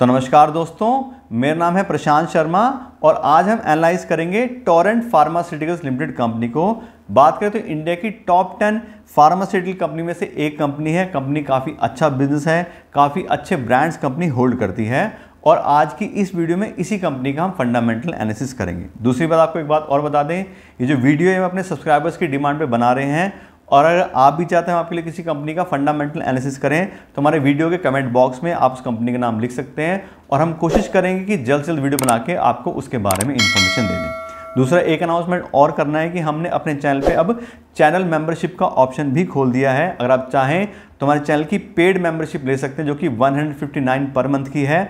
तो नमस्कार दोस्तों मेरा नाम है प्रशांत शर्मा और आज हम एनालाइज करेंगे टोरेंट फार्मास्यूटिकल्स लिमिटेड कंपनी को बात करें तो इंडिया की टॉप टेन फार्मास्यूटिकल कंपनी में से एक कंपनी है कंपनी काफ़ी अच्छा बिजनेस है काफ़ी अच्छे ब्रांड्स कंपनी होल्ड करती है और आज की इस वीडियो में इसी कंपनी का हम फंडामेंटल एनालिसिस करेंगे दूसरी बात आपको एक बात और बता दें ये जो वीडियो है हम अपने सब्सक्राइबर्स की डिमांड पर बना रहे हैं और अगर आप भी चाहते हैं आपके लिए किसी कंपनी का फंडामेंटल एनालिसिस करें तो हमारे वीडियो के कमेंट बॉक्स में आप उस कंपनी का नाम लिख सकते हैं और हम कोशिश करेंगे कि जल्द से जल्द वीडियो बना के आपको उसके बारे में इन्फॉर्मेशन दे दें दूसरा एक अनाउंसमेंट और करना है कि हमने अपने चैनल पे अब चैनल मेंबरशिप का ऑप्शन भी खोल दिया है अगर आप चाहें तो हमारे चैनल की पेड मेंबरशिप ले सकते हैं जो कि 159 पर मंथ की है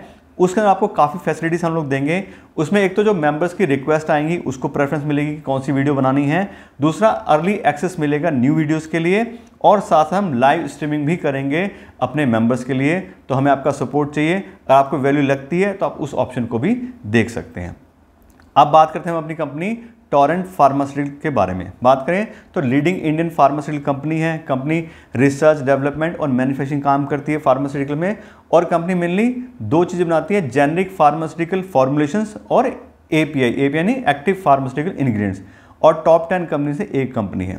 उसके अंदर आपको काफ़ी फैसिलिटीज़ हम लोग देंगे उसमें एक तो जो मेंबर्स की रिक्वेस्ट आएंगी उसको प्रेफरेंस मिलेगी कि कौन सी वीडियो बनानी है दूसरा अर्ली एक्सेस मिलेगा न्यू वीडियोस के लिए और साथ हम लाइव स्ट्रीमिंग भी करेंगे अपने मेंबर्स के लिए तो हमें आपका सपोर्ट चाहिए अगर आपको वैल्यू लगती है तो आप उस ऑप्शन को भी देख सकते हैं अब बात करते हैं हम अपनी कंपनी टॉरेंट फार्मास्यूटिकल के बारे में बात करें तो लीडिंग इंडियन फार्मास्यूटिकल कंपनी है कंपनी रिसर्च डेवलपमेंट और मैन्युफैक्चरिंग काम करती है फार्मास्यूटिकल में और कंपनी मेनली दो चीज़ें बनाती है जेनरिक फार्मास्यूटिकल फॉर्मुलेशंस और ए पी यानी एक्टिव फार्मास्यूटिकल इन्ग्रीडियंट्स और टॉप टेन कंपनी से एक कंपनी है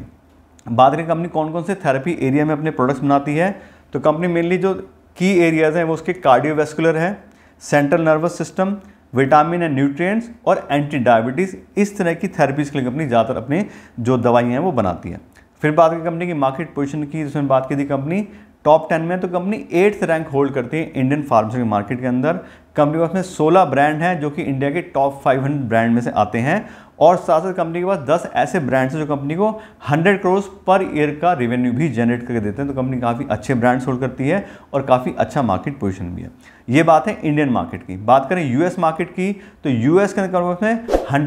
बात करें कंपनी कौन कौन से थेरेपी एरिया में अपने प्रोडक्ट्स बनाती है तो कंपनी मेनली जो की एरियाज़ हैं वो उसके कार्डियोवेस्कुलर है central nervous system vitamin and nutrients और एंटी डायबिटीज़ इस तरह की थेरेपीज़ के लिए कंपनी ज़्यादातर अपने जो दवाइयाँ हैं वो बनाती है फिर बात की कंपनी की मार्केट पोजीशन की जिसमें बात की थी कंपनी टॉप टेन में तो कंपनी एट्थ रैंक होल्ड करती है इंडियन फार्मेसी मार्केट के अंदर कंपनी के पास में सोलह ब्रांड हैं जो कि इंडिया के टॉप फाइव हंड्रेड ब्रांड में से आते हैं और साथ साथ कंपनी के पास दस ऐसे ब्रांड्स हैं जो कंपनी को हंड्रेड करोड़ पर ईयर का रेवेन्यू भी जनरेट करके देते हैं तो कंपनी काफ़ी अच्छे ब्रांड्स होल्ड करती है और काफ़ी अच्छा मार्केट पोजिशन भी है ये बात है इंडियन मार्केट की बात करें यूएस मार्केट की तो यूएस के अंदर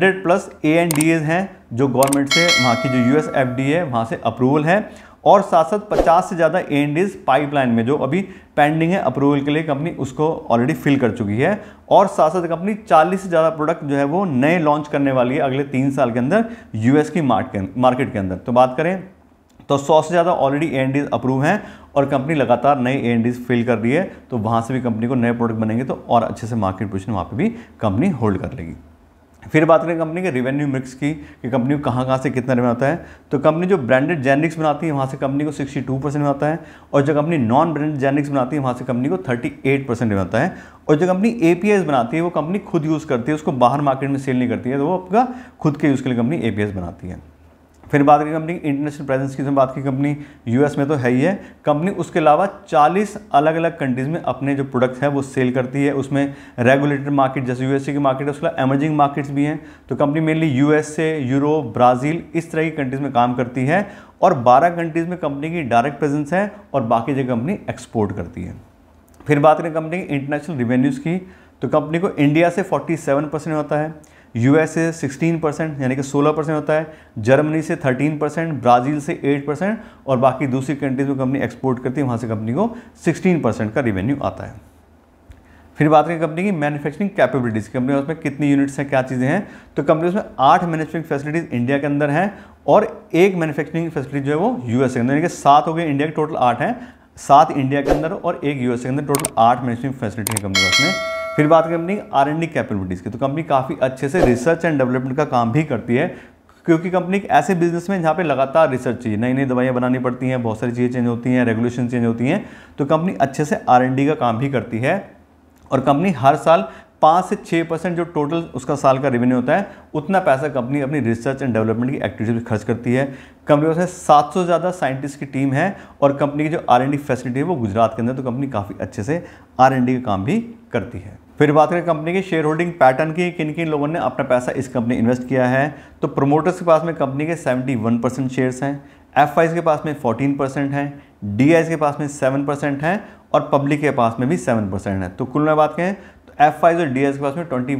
में plus A N D As हैं जो गवर्नमेंट से वहाँ की जो यूएस एफ डी है वहाँ से अप्रूवल है और साथ साथ पचास से ज़्यादा एंड पाइपलाइन में जो अभी पेंडिंग है अप्रूवल के लिए कंपनी उसको ऑलरेडी फिल कर चुकी है और साथ साथ कंपनी 40 से ज़्यादा प्रोडक्ट जो है वो नए लॉन्च करने वाली है अगले तीन साल के अंदर यूएस की मार्केट के अंदर तो बात करें तो 100 से ज़्यादा ऑलरेडी ए एंड अप्रूव हैं और कंपनी लगातार नए ए एंड फिल कर रही है तो वहाँ से भी कंपनी को नए प्रोडक्ट बनेंगे तो और अच्छे से मार्केट पोजिशन वहाँ पर भी कंपनी होल्ड कर लेगी फिर बात करें कंपनी के रेवेन्यू मिक्स की कि कंपनी को कहाँ कहाँ से कितना रेवेन्यू आता है तो कंपनी जो ब्रांडेड जेनरिक्स बनाती है वहाँ से कंपनी को 62 परसेंट बनाता आता है और जो कंपनी नॉन ब्रांडेड जेनरिक्स बनाती है वहाँ से कंपनी को 38 परसेंट में आता है और जो कंपनी ए बनाती है वो कंपनी खुद यूज़ करती है उसको बाहर मार्केट में सेल नहीं करती है तो वो आपका खुद के यूज़ के लिए कंपनी ए बनाती है फिर बात करें कंपनी इंटरनेशनल प्रेजेंस की बात की कंपनी यूएस में तो है ही है कंपनी उसके अलावा 40 अलग अलग कंट्रीज़ में अपने जो प्रोडक्ट हैं वो सेल करती है उसमें रेगुलेटेड मार्केट जैसे यूएसए की मार्केट है उसके अलावा एमर्जिंग मार्केट्स भी हैं तो company mainly USA Europe Brazil इस तरह की कंट्रीज़ में काम करती है और बारह कंट्रीज़ में कंपनी की डायरेक्ट प्रेजेंस है और बाकी जगह कंपनी एक्सपोर्ट करती है फिर बात करें कंपनी की इंटरनेशनल रिवेन्यूज़ की तो कंपनी को इंडिया से 47 परसेंट होता है यूएस से 16 परसेंट यानी कि 16 परसेंट होता है जर्मनी से 13 परसेंट ब्राज़ील से 8 परसेंट और बाकी दूसरी कंट्रीज़ में कंपनी एक्सपोर्ट करती है वहाँ से कंपनी को 16 परसेंट का रेवेन्यू आता है फिर बात करें कंपनी की मैन्युफैक्चरिंग कैपेबिलिटीज़ कंपनी उसमें कितनी यूनिट्स हैं क्या चीज़ें हैं तो कंपनी उसमें आठ मैन्युफैक्चरिंग फैसिलिटीज़ इंडिया के अंदर हैं और एक मैन्युफैक्चरिंग फैसिलिटी जो है वो यूएस के अंदर यानी कि सात हो गए इंडिया के टोटल आठ हैं सात इंडिया के अंदर और एक यूएस के अंदर टोटल आठ मैन्युफैक्चरिंग फैसिलिटी है कंपनी उसमें फिर बात करें अपनी आर एंड डी कैपेबिलिटीज़ की तो कंपनी काफ़ी अच्छे से रिसर्च एंड डेवलपमेंट का काम भी करती है क्योंकि कंपनी एक ऐसे बिजनेस में जहाँ पे लगातार रिसर्च चाहिए नई नई दवाइयाँ बनानी पड़ती हैं बहुत सारी चीज़ें चेंज होती हैं रेगुलेशन चेंज होती हैं तो कंपनी अच्छे से आर डी का काम भी करती है और कंपनी हर साल पाँच से छः परसेंट जो टोटल उसका साल का रेवेन्यू होता है उतना पैसा कंपनी अपनी रिसर्च एंड डेवलपमेंट की एक्टिविटीज खर्च करती है कंपनी के सात सौ ज़्यादा साइंटिस्ट की टीम है और कंपनी की जो आर डी फैसिलिटी है वो गुजरात के अंदर तो कंपनी काफ़ी अच्छे से आर डी का काम भी करती है फिर बात करें कंपनी के शेयर होल्डिंग पैटर्न की किन किन लोगों ने अपना पैसा इस कंपनी इन्वेस्ट किया है तो प्रोमोटर्स के पास में कंपनी के 71 परसेंट शेयर्स हैं एफ के पास में 14 परसेंट हैं डी के पास में 7 परसेंट हैं और पब्लिक के पास में भी 7 परसेंट है तो कुल में बात करें तो एफ और डी के पास में ट्वेंटी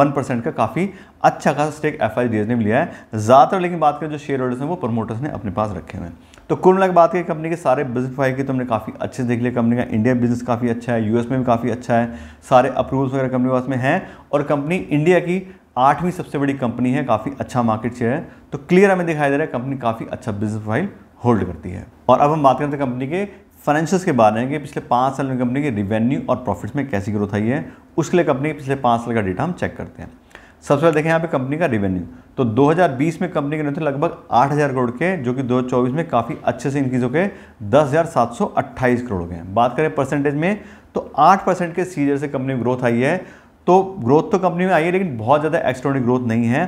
वन परसेंट का काफ़ी अच्छा खासा स्टेक एफ आई ने लिया है ज़्यादातर लेकिन बात करें जो शेयर होल्डर्स हैं वो प्रोमोटर्स ने अपने पास रखे हुए हैं तो कुल मिला बात करें कंपनी के सारे बिजनेस फाइल की तो हमने काफ़ी अच्छे देख लिया कंपनी का इंडिया बिजनेस काफ़ी अच्छा है यूएस में भी काफ़ी अच्छा है सारे अप्रूवल्स वगैरह कंपनी के पास में हैं और कंपनी इंडिया की आठवीं सबसे बड़ी कंपनी है काफ़ी अच्छा मार्केट शेयर है तो क्लियर हमें दिखाई दे रहा है कंपनी काफ़ी अच्छा बिजनेस प्रोफाइल होल्ड करती है और अब हम बात करते हैं कंपनी के फाइनेंशियल्स के बारे में कि पिछले पाँच साल में कंपनी के रिवेन्यू और प्रॉफिट्स में कैसी ग्रोथ आई है उसके लिए कंपनी के पिछले पाँच साल का डेटा हम चेक करते हैं सबसे पहले देखें यहाँ पे कंपनी का रेवेन्यू तो 2020 में कंपनी के रेवेन्यू लगभग 8000 करोड़ के जो कि 2024 में काफ़ी अच्छे से इंक्रीज गए दस करोड़ के हैं बात करें परसेंटेज में तो 8 परसेंट के सीजर से कंपनी में ग्रोथ आई है तो ग्रोथ तो कंपनी में आई है लेकिन बहुत ज़्यादा एक्स्ट्रॉनिक ग्रोथ नहीं है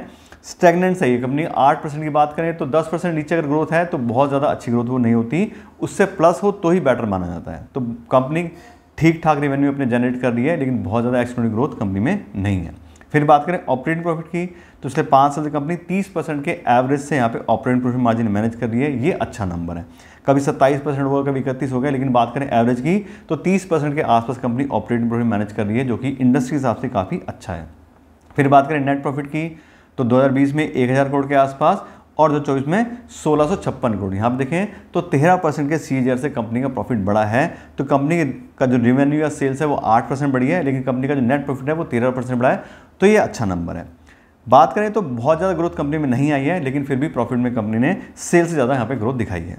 स्टेगनेंट सही है कंपनी आठ परसेंट की बात करें तो दस परसेंट नीचे अगर ग्रोथ है तो बहुत ज़्यादा अच्छी ग्रोथ वो नहीं होती उससे प्लस हो तो ही बेटर माना जाता है तो कंपनी ठीक ठाक रेवेन्यू अपने जनरेट कर रही है लेकिन बहुत ज़्यादा एक्सटर्नल ग्रोथ कंपनी में नहीं है फिर बात करें ऑपरेटिंग प्रॉफिट की तो पिछले पाँच साल से कंपनी 30 परसेंट के एवरेज से यहाँ पे ऑपरेटिंग प्रॉफिट मार्जिन मैनेज कर रही है ये अच्छा नंबर है कभी 27 परसेंट हुआ कभी इकतीस हो गया लेकिन बात करें एवरेज की तो 30 परसेंट के आसपास कंपनी ऑपरेटिंग प्रॉफिट मैनेज कर रही है जो कि इंडस्ट्री के हिसाब से काफ़ी अच्छा है फिर बात करें नेट प्रॉफिट की तो दो में एक करोड़ के आसपास और दो चौबीस में सोलह सौ छप्पन करोड़ यहाँ पर देखें तो तेरह परसेंट के सी से कंपनी का प्रॉफिट बढ़ा है तो कंपनी का जो रेवेन्यू या सेल्स है वो आठ परसेंट बढ़ी है लेकिन कंपनी का जो नेट प्रॉफिट है वो तेरह परसेंट बढ़ा है तो ये अच्छा नंबर है बात करें तो बहुत ज़्यादा ग्रोथ कंपनी में नहीं आई है लेकिन फिर भी प्रॉफिट में कंपनी ने सेल से ज़्यादा यहाँ पर ग्रोथ दिखाई है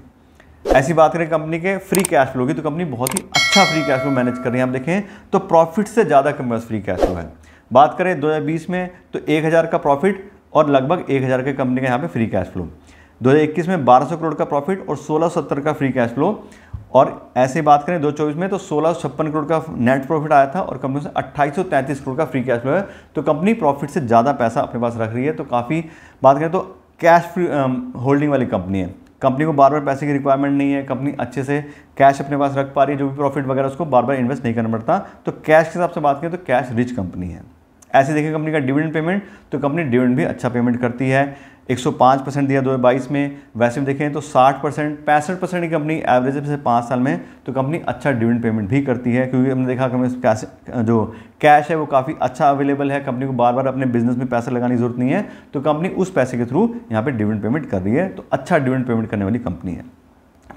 ऐसी बात करें कंपनी के फ्री कैश फ्लो की तो कंपनी बहुत ही अच्छा फ्री कैश फ्लो मैनेज कर रही है आप देखें तो प्रॉफिट से ज़्यादा कंपनी फ्री कैश फ्लो है बात करें 2020 में तो 1000 का प्रॉफिट और लगभग एक हज़ार के कंपनी का यहाँ पे फ्री कैश फ्लो 2021 में 1200 करोड़ का प्रॉफिट और सत्तर का फ्री कैश फ्लो और ऐसे बात करें 2024 में तो सोलह करोड़ का नेट प्रॉफिट आया था और कंपनी से अट्ठाईस करोड़ का फ्री कैश फ्लो है तो कंपनी प्रॉफिट से ज़्यादा पैसा अपने पास रख रही है तो काफ़ी बात करें तो कैश फ्री होल्डिंग वाली कंपनी है कंपनी को बार बार पैसे की रिक्वायरमेंट नहीं है कंपनी अच्छे से कैश अपने पास रख पा रही है जो भी प्रॉफिट वगैरह उसको बार बार इन्वेस्ट नहीं करना पड़ता तो कैश के हिसाब से बात करें तो कैश रिच कंपनी है ऐसे देखें कंपनी का डिविडेंड पेमेंट तो कंपनी डिविडेंड भी अच्छा पेमेंट करती है 105 परसेंट दिया 2022 में वैसे में देखें तो 60 परसेंट पैंसठ परसेंट की कंपनी एवरेज से पाँच साल में तो कंपनी अच्छा डिविडेंड पेमेंट भी करती है क्योंकि हमने देखा कंपनी जो कैश है वो काफ़ी अच्छा अवेलेबल है कंपनी को बार बार अपने बिजनेस में पैसा लगाने की जरूरत नहीं है तो कंपनी उस पैसे के थ्रू यहाँ पर डिविडेंड पेमेंट कर रही है तो अच्छा डिविडेंड पेमेंट करने वाली कंपनी है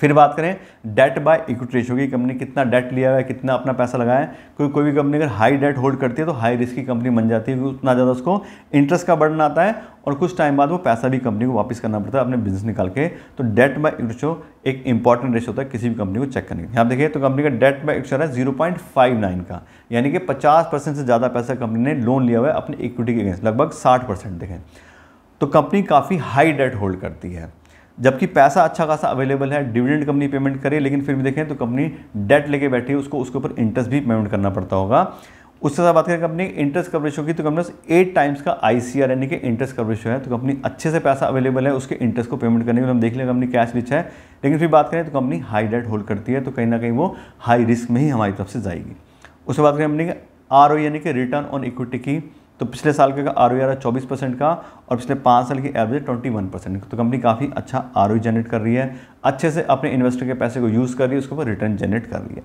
फिर बात करें डेट बाय इक्विटी रेशियो की कंपनी कितना डेट लिया हुआ है कितना अपना पैसा लगाया है कोई कोई भी कंपनी अगर हाई डेट होल्ड करती है तो हाई रिस्क की कंपनी बन जाती है उतना ज़्यादा उसको इंटरेस्ट का बर्डन आता है और कुछ टाइम बाद वो पैसा भी कंपनी को वापस करना पड़ता है अपने बिजनेस निकाल के तो डेट बाय रेशो एक इंपॉर्टेंट रेशियो होता है किसी भी कंपनी को चेक करने के यहाँ देखिए तो कंपनी का डेट बाय इक्विटी है जीरो पॉइंट फाइव नाइन का यानी कि पचास परसेंट से ज़्यादा पैसा कंपनी ने लोन लिया हुआ है अपनी इक्विटी के अगेंस्ट लगभग साठ परसेंट देखें तो कंपनी काफ़ी हाई डेट होल्ड करती है जबकि पैसा अच्छा खासा अवेलेबल है डिविडेंड कंपनी पेमेंट करे लेकिन फिर भी देखें तो कंपनी डेट लेके बैठी है उसको उसके ऊपर इंटरेस्ट भी पेमेंट करना पड़ता होगा उसके साथ बात करें कंपनी इंटरेस्ट कवरेज होगी तो कंपनी एट टाइम्स का आई सी आर यानी कि इंटरेस्ट कवरेज है तो कंपनी अच्छे से पैसा अवेलेबल है उसके इंटरेस्ट को पेमेंट करने के लिए हम देख लें कंपनी कैश रिच है लेकिन फिर बात करें तो कंपनी हाई डेट होल्ड करती है तो कहीं ना कहीं वो हाई रिस्क में ही हमारी तरफ से जाएगी उससे बात करें कंपनी आर ओ यानी कि रिटर्न ऑन इक्विटी की तो पिछले साल का आर ओ e आ रहा चौबीस परसेंट का और पिछले पाँच साल की एवरेज ट्वेंटी वन परसेंट तो कंपनी काफ़ी अच्छा आर जनरेट e कर रही है अच्छे से अपने इन्वेस्टर के पैसे को यूज़ कर रही है उसके ऊपर रिटर्न जनरेट कर रही है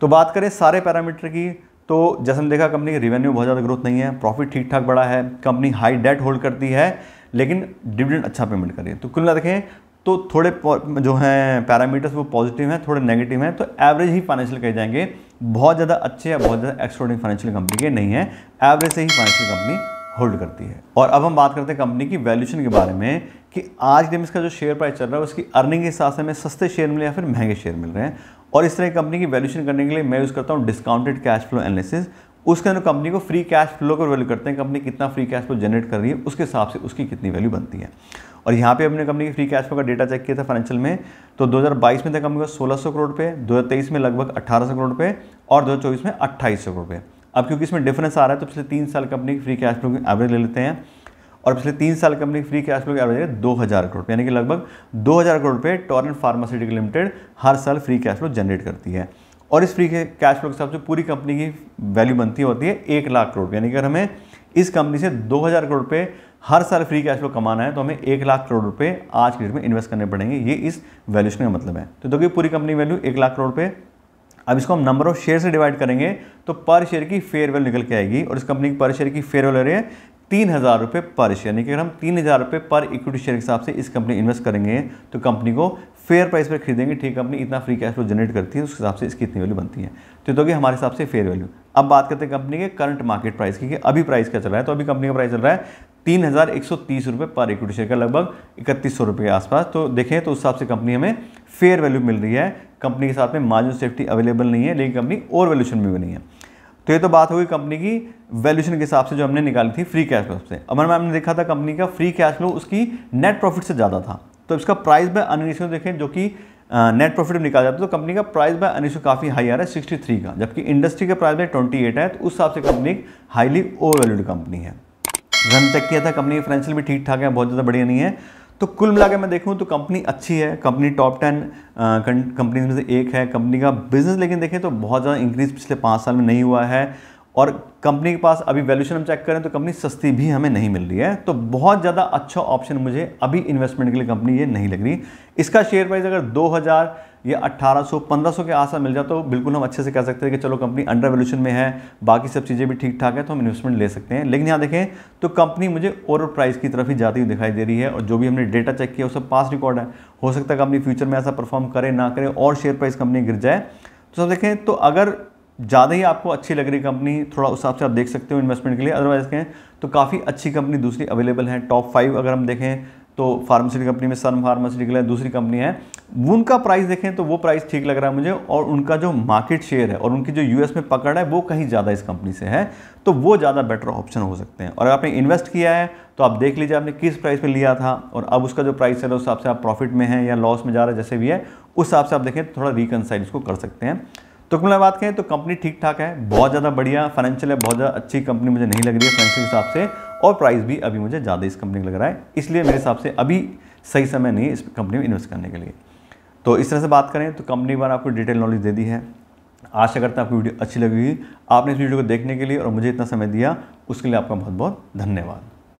तो बात करें सारे पैरामीटर की तो जैसे हम देखा कंपनी की रेवेन्यू बहुत ज़्यादा ग्रोथ नहीं है प्रॉफिट ठीक ठाक बढ़ा है कंपनी हाई डेट होल्ड करती है लेकिन डिविडेंड अच्छा पेमेंट कर रही है तो कुल देखें तो थोड़े जो हैं पैरामीटर्स वो पॉजिटिव हैं थोड़े नेगेटिव हैं तो एवरेज ही फाइनेंशियल कहे जाएंगे बहुत ज़्यादा अच्छे या बहुत ज़्यादा एक्स्ट्रॉडिंग फाइनेंशियल कंपनी के नहीं है एवरेज से ही फाइनेंशियल कंपनी होल्ड करती है और अब हम बात करते हैं कंपनी की वैल्यूशन के बारे में कि आज दिन इसका जो शेयर प्राइस चल रहा है उसकी अर्निंग के हिसाब से हमें सस्ते शेयर मिले या फिर महंगे शेयर मिल रहे हैं और इस तरह कंपनी की वैल्यूशन करने के लिए मैं यूज़ करता हूँ डिस्काउंटेड कैश फ्लो एनालिसिस उसके अंदर कंपनी को फ्री कैश फ्लो को वैल्यू करते हैं कंपनी कितना फ्री कैश फ्लो जनरेट कर रही है उसके हिसाब से उसकी कितनी वैल्यू बनती है और यहाँ पे हमने कंपनी के फ्री कैश फ्लो का डेटा चेक किया था फाइनेंशियल में तो 2022 में था कंपनी का 1600 करोड़ रुपये 2023 में लगभग 1800 करोड़ रुपये और 2024 में 2800 करोड़ रुपये अब क्योंकि इसमें डिफरेंस आ रहा है तो पिछले तीन साल कंपनी की फ्री कैश फ्लो की एवरेज ले लेते हैं और पिछले तीन साल कंपनी की फ्री कैश फ्लो की एवरेज है दो हज़ार करोड़ यानी कि लगभग दो हज़ार करोड़ रुपये टॉरेंट फार्मास्यूटिकल लिमिटेड हर साल फ्री कैश फ्लो जनरेट करती है और इस फ्री कैश फ्लो के हिसाब से पूरी कंपनी की वैल्यू बनती होती है एक लाख करोड़ यानी कि अगर हमें इस कंपनी से दो हजार करोड़ रुपये हर साल फ्री कैश फ्लो कमाना है तो हमें एक लाख करोड़ रुपये आज के डेट में इन्वेस्ट करने पड़ेंगे ये इस वैल्यूशन का मतलब है तो देखिए पूरी कंपनी वैल्यू एक लाख करोड़ रुपये अब इसको हम नंबर ऑफ शेयर से डिवाइड करेंगे तो पर शेयर की फेयर वैल्यू निकल के आएगी और इस कंपनी की पर शेयर की फेयर वैल्यू है तीन हज़ार रुपये पर शेयर यानी कि अगर हम तीन हज़ार रुपये पर इक्विटी शेयर के हिसाब से इस कंपनी इन्वेस्ट करेंगे तो कंपनी को फेयर प्राइस पर खरीदेंगे ठीक कंपनी इतना फ्री कैश फ्लो जनरेट करती है तो उस हिसाब से इसकी इतनी वैल्यू बनती है तो ये तो हमारे हिसाब से फेयर वैल्यू अब बात करते हैं कंपनी के करंट मार्केट प्राइस की कि अभी प्राइस क्या चल रहा है तो अभी कंपनी का प्राइस चल रहा है तीन हज़ार एक सौ तीस रुपये पर इक्विटी शेयर का लगभग इकतीस सौ रुपये के आसपास तो देखें तो उस हिसाब से कंपनी हमें फेयर वैल्यू मिल रही है कंपनी के साथ में मार्जिन सेफ्टी अवेलेबल नहीं है लेकिन कंपनी ओवर वैल्यूशन में भी नहीं है तो ये तो बात होगी कंपनी की वैल्यूशन के हिसाब से जो हमने निकाली थी फ्री कैश फ्लो से अमर मैम ने देखा था कंपनी का फ्री कैश फ्लो उसकी नेट प्रॉफिट से ज़्यादा था तो इसका प्राइस बाय अनिश देखें जो कि नेट प्रॉफिट निकाल जाता है तो कंपनी का प्राइस बाय अर्निंग काफ़ी हाई आ रहा है सिक्सटी थ्री का जबकि इंडस्ट्री का प्राइस बाय ट्वेंटी एट है तो उस हिसाब से कंपनी एक हाईली ओवर वैल्यूड कंपनी है रन चेक किया था कंपनी फाइनेंशियल भी ठीक ठाक है बहुत ज़्यादा बढ़िया नहीं है तो कुल मिला मैं देखूँ तो कंपनी अच्छी है कंपनी टॉप टेन कंपनीज में से एक है कंपनी का बिजनेस लेकिन देखें तो बहुत ज़्यादा इंक्रीज पिछले पाँच साल में नहीं हुआ है और कंपनी के पास अभी वैल्यूशन हम चेक करें तो कंपनी सस्ती भी हमें नहीं मिल रही है तो बहुत ज़्यादा अच्छा ऑप्शन मुझे अभी इन्वेस्टमेंट के लिए कंपनी ये नहीं लग रही इसका शेयर प्राइस अगर दो ये 1800 1500 के आसार मिल जाए तो बिल्कुल हम अच्छे से कह सकते हैं कि चलो कंपनी अंडर वेल्यूशन में है बाकी सब चीज़ें भी ठीक ठाक है तो हम इन्वेस्टमेंट ले सकते हैं लेकिन यहाँ देखें तो कंपनी मुझे ओवर प्राइस की तरफ ही जाती हुई दिखाई दे रही है और जो भी हमने डेटा चेक किया वो सब पास रिकॉर्ड है हो सकता है कंपनी फ्यूचर में ऐसा परफॉर्म करे ना करे और शेयर प्राइस कंपनी गिर जाए तो सब देखें तो अगर ज़्यादा ही आपको अच्छी लग रही कंपनी थोड़ा उस हिसाब से आप देख सकते हो इन्वेस्टमेंट के लिए अदरवाइज़ कहें तो काफ़ी अच्छी कंपनी दूसरी अवेलेबल है टॉप फाइव अगर हम देखें तो फार्मास्यूटिकल कंपनी में सन फार्मास्यूटिकल है दूसरी कंपनी है उनका प्राइस देखें तो वो प्राइस ठीक लग रहा है मुझे और उनका जो मार्केट शेयर है और उनकी जो यूएस में पकड़ है वो कहीं ज़्यादा इस कंपनी से है तो वो ज़्यादा बेटर ऑप्शन हो सकते हैं और अगर आपने इन्वेस्ट किया है तो आप देख लीजिए आपने किस प्राइस पर लिया था और अब उसका जो प्राइस चल है उस हिसाब से आप प्रॉफिट में है या लॉस में जा रहा है जैसे भी है उस हिसाब से आप देखें तो थोड़ा रिकनसाइड इसको कर सकते हैं तो मैं बात करें तो कंपनी ठीक ठाक है बहुत ज़्यादा बढ़िया फाइनेंशियल है बहुत ज़्यादा अच्छी कंपनी मुझे नहीं लग रही है फाइनेंशियल हिसाब से और प्राइस भी अभी मुझे ज़्यादा इस कंपनी का लग रहा है इसलिए मेरे हिसाब से अभी सही समय नहीं है इस कंपनी में इन्वेस्ट करने के लिए तो इस तरह से बात करें तो कंपनी बार आपको डिटेल नॉलेज दे दी है आशा करता हूँ आपको वीडियो अच्छी लगी हुई आपने इस वीडियो को देखने के लिए और मुझे इतना समय दिया उसके लिए आपका बहुत बहुत धन्यवाद